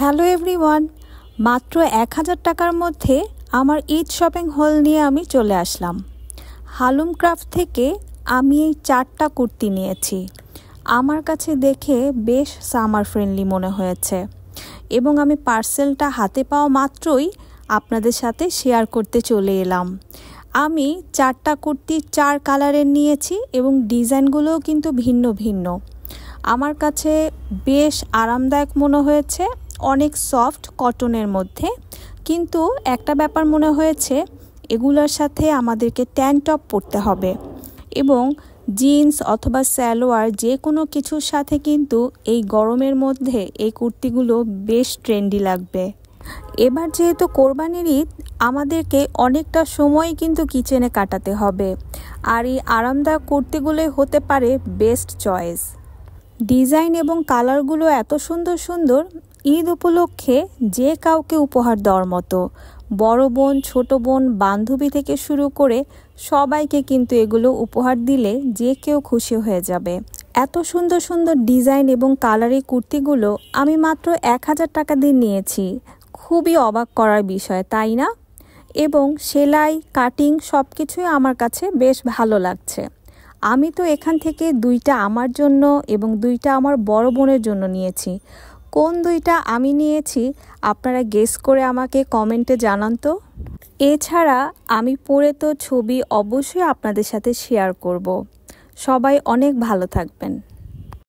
hello everyone মাত্র এক হাজার টাকার মধ্যে আমার ঈদ শপিং হল নিয়ে আমি চলে আসলাম হালুম ক্রাফট থেকে আমি এই চারটা কুর্তি নিয়েছি আমার কাছে দেখে বেশ সামার ফ্রেন্ডলি মনে হয়েছে এবং আমি পার্সেলটা হাতে পাওয়া মাত্রই আপনাদের সাথে শেয়ার করতে চলে এলাম আমি চারটা কুর্তি চার কালারের নিয়েছি এবং ডিজাইনগুলোও কিন্তু ভিন্ন ভিন্ন আমার কাছে বেশ আরামদায়ক মনে হয়েছে অনেক সফট কটনের মধ্যে কিন্তু একটা ব্যাপার মনে হয়েছে এগুলোর সাথে আমাদেরকে ট্যান টপ পরতে হবে এবং জিন্স অথবা স্যালোয়ার যে কোনো কিছুর সাথে কিন্তু এই গরমের মধ্যে এই কুর্তিগুলো বেশ ট্রেন্ডি লাগবে এবার যেহেতু কোরবানির ঈদ আমাদেরকে অনেকটা সময় কিন্তু কিচেনে কাটাতে হবে আর এই আরামদায়ক কুর্তিগুলোই হতে পারে বেস্ট চয়েস ডিজাইন এবং কালারগুলো এত সুন্দর সুন্দর ঈদ উপলক্ষে যে কাউকে উপহার দেওয়ার মতো বড় বোন ছোট বোন বান্ধবী থেকে শুরু করে সবাইকে কিন্তু এগুলো উপহার দিলে যে কেউ খুশি হয়ে যাবে এত সুন্দর সুন্দর ডিজাইন এবং কালারের কুর্তিগুলো আমি মাত্র এক হাজার টাকা দিয়ে নিয়েছি খুবই অবাক করার বিষয় তাই না এবং সেলাই কাটিং সব কিছুই আমার কাছে বেশ ভালো লাগছে আমি তো এখান থেকে দুইটা আমার জন্য এবং দুইটা আমার বড় বোনের জন্য নিয়েছি কোন দুইটা আমি নিয়েছি আপনারা গেস করে আমাকে কমেন্টে জানান তো এছাড়া আমি পড়ে তো ছবি অবশ্যই আপনাদের সাথে শেয়ার করব সবাই অনেক ভালো থাকবেন